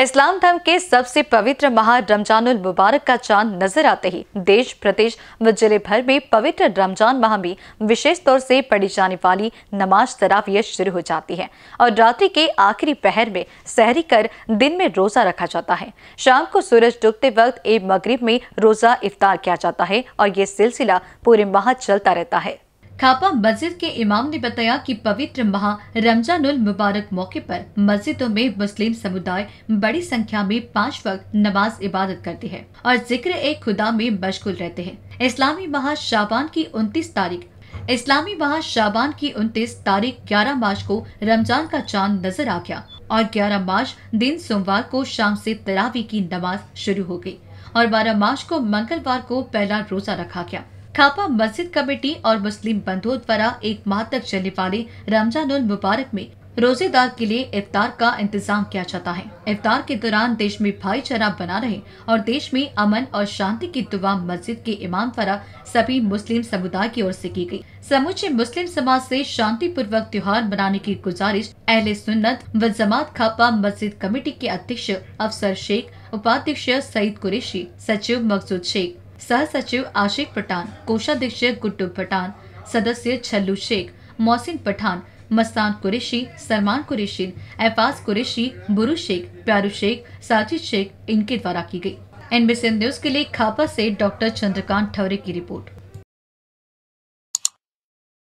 इस्लाम धर्म के सबसे पवित्र माह रमजानुल मुबारक का चांद नजर आते ही देश प्रदेश व जिले भर में पवित्र रमजान माह में विशेष तौर से पढ़ी जाने वाली नमाज तरावियत शुरू हो जाती है और रात्रि के आखिरी पहर में सहरी कर दिन में रोजा रखा जाता है शाम को सूरज डूबते वक्त ए मगरिब में रोजा इफ्तार किया जाता है और ये सिलसिला पूरे माह चलता रहता है खापा मस्जिद के इमाम ने बताया कि पवित्र माह रमजान उल मुबारक मौके पर मस्जिदों में मुस्लिम समुदाय बड़ी संख्या में पांच वक्त नमाज इबादत करते हैं और जिक्र एक खुदा में मशगूल रहते हैं इस्लामी माह शाबान की उनतीस तारीख इस्लामी माह शाबान की उनतीस तारीख ग्यारह मार्च को रमजान का चांद नजर आ गया और 11 मार्च दिन सोमवार को शाम से तरावी की नमाज शुरू हो गई और 12 मार्च को मंगलवार को पहला रोजा रखा गया खापा मस्जिद कमेटी और मुस्लिम बंधुओं द्वारा एक माह तक चलने वाले उल मुबारक में रोजेदार के लिए इफ्तार का इंतजाम किया जाता है इफ्तार के दौरान देश में भाईचारा बना रहे और देश में अमन और शांति की दुआ मस्जिद के इमाम द्वारा सभी मुस्लिम समुदाय की ओर से की गई समूचे मुस्लिम समाज से शांति पूर्वक त्योहार मनाने की गुजारिश अहले सुन्नत व जमात खापा मस्जिद कमेटी के अध्यक्ष अफसर शेख उपाध्यक्ष सईद कुरेशी सचिव मकसूद शेख सह सचिव आशिक पठान कोषाध्यक्ष गुड्डू पठान सदस्य छल्लू शेख मोहसिन पठान मस्तान कुरेशी सलमान कुरेशी एफाज कुरेशी बुरू शेख प्यारू शेख साजिद शेख इनके द्वारा की गई एनबीसी न्यूज के लिए खापा से डॉक्टर चंद्रकांत ठवरे की रिपोर्ट